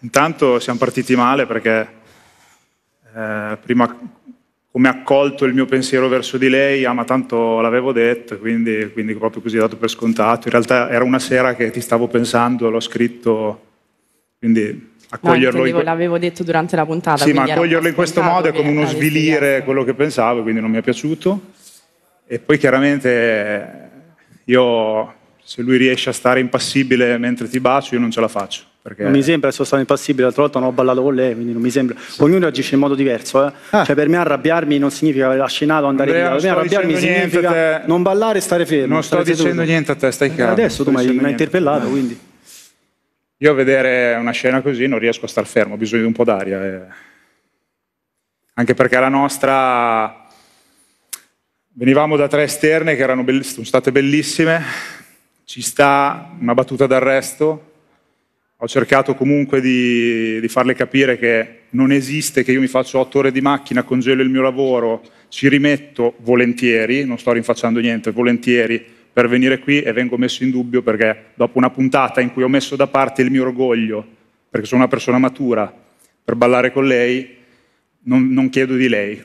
Intanto siamo partiti male perché eh, prima come ha accolto il mio pensiero verso di lei, ah ma tanto l'avevo detto, quindi, quindi, proprio così dato per scontato. In realtà era una sera che ti stavo pensando, l'ho scritto, quindi accoglierlo... No, in... l'avevo detto durante la puntata. Sì, ma accoglierlo in questo modo è come uno svilire quello che pensavo, quindi non mi è piaciuto. E poi chiaramente eh, io, se lui riesce a stare impassibile mentre ti bacio, io non ce la faccio. Perché... Non mi sembra sono stato impassibile, l'altra volta non ho ballato con lei, quindi non mi sembra. Sì. Ognuno agisce in modo diverso. Eh? Ah. Cioè, per me arrabbiarmi non significa aver lascinato andare Andrea, via. Per me arrabbiarmi significa te... non ballare e stare fermo. Non sto dicendo seduto. niente a te, stai eh, calmo. Adesso tu mi hai interpellato, quindi. Io a vedere una scena così non riesco a star fermo, ho bisogno di un po' d'aria. Eh. Anche perché la nostra... Venivamo da tre esterne che erano bell... sono state bellissime, ci sta una battuta d'arresto, ho cercato comunque di, di, farle capire che non esiste che io mi faccio otto ore di macchina, congelo il mio lavoro, ci rimetto volentieri, non sto rinfacciando niente, volentieri per venire qui e vengo messo in dubbio perché dopo una puntata in cui ho messo da parte il mio orgoglio, perché sono una persona matura, per ballare con lei, non, non chiedo di lei.